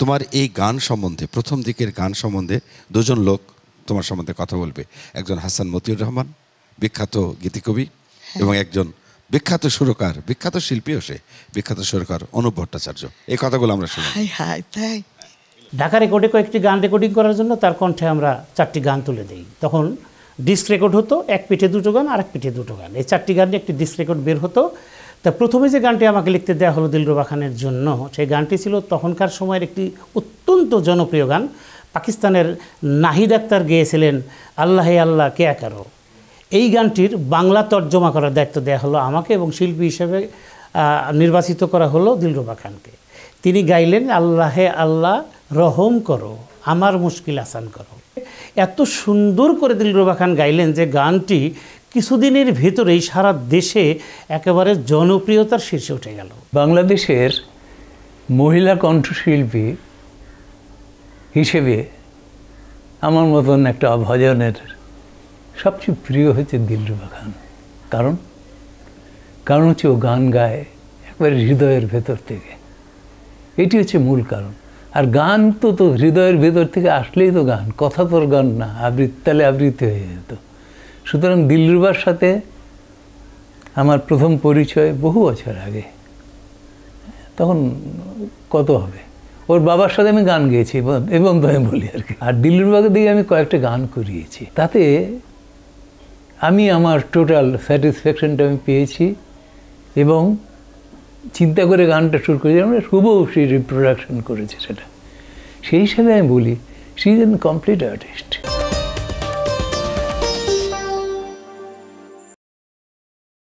তোমার এই গান সম্বন্ধে প্রথম দিকের গান সম্বন্ধে দুজন লোক তোমার সম্বন্ধে কথা বলবে একজন হাসান মতিউর রহমান বিখ্যাত গীতিকবি হ্যাঁ। এবং একজন বিখ্যাত সুরকার বিখ্যাত শিল্পীও সে বিখ্যাত সুরকার অনুপ ভট্টাচার্য এই কথাগুলো আমরা শুনি ঢাকা রেকর্ডে কয়েকটি গান রেকর্ডিং করার জন্য তার কণ্ঠে আমরা চারটি গান তুলে দিই তখন ডিস্ক রেকর্ড হতো এক পিঠে দুটো গান আর এক পিঠে দুটো গান এই চারটি গান একটি ডিস্ক রেকর্ড বের হতো তা প্রথমে যে গানটি আমাকে লিখতে দেয়া হলো দিলরুবা খানের জন্য সেই গানটি ছিল তখনকার সময়ের একটি অত্যন্ত জনপ্রিয় গান পাকিস্তানের নাহিদ আক্তার গেয়েছিলেন আল্লাহে আল্লাহ কে একারো এই গানটির বাংলা তর্জমা করার দায়িত্ব দেয়া হলো আমাকে এবং শিল্পী হিসেবে নির্বাচিত করা হলো দিলরুবা খানকে তিনি গাইলেন আল্লাহে আল্লাহ রহম করো আমার মুশকিল আসান করো এত সুন্দর করে দিলরুবা খান গাইলেন যে গানটি কিছুদিনের ভেতরেই সারা দেশে একেবারে জনপ্রিয়তার শীর্ষে উঠে গেল বাংলাদেশের মহিলা কণ্ঠশিল্পী হিসেবে আমার মতন একটা ভজনের সবচেয়ে প্রিয় হচ্ছে দিলরুবা খান কারণ কারণ হচ্ছে ও গান গায় একবারে হৃদয়ের ভেতর থেকে এটি হচ্ছে মূল কারণ আর গান তো তো হৃদয়ের ভেতর থেকে আসলেই তো গান কথা তোর গান না আবৃত্তি তাহলে আবৃত্তি হয়ে যেত সুতরাং দিলরুবার সাথে আমার প্রথম পরিচয় বহু বছর আগে তখন কত হবে ওর বাবার সাথে আমি গান গেয়েছি এবং আমি বলি আর কি আর দিলরুবাকে দিকে আমি কয়েকটা গান করিয়েছি তাতে আমি আমার টোটাল স্যাটিসফ্যাকশনটা আমি পেয়েছি এবং চিন্তা করে গানটা শুরু করেছি আমরা শুভও সেই রিপ্রোডাকশন করেছে সেটা সেই হিসাবে আমি বলি she is an complete artist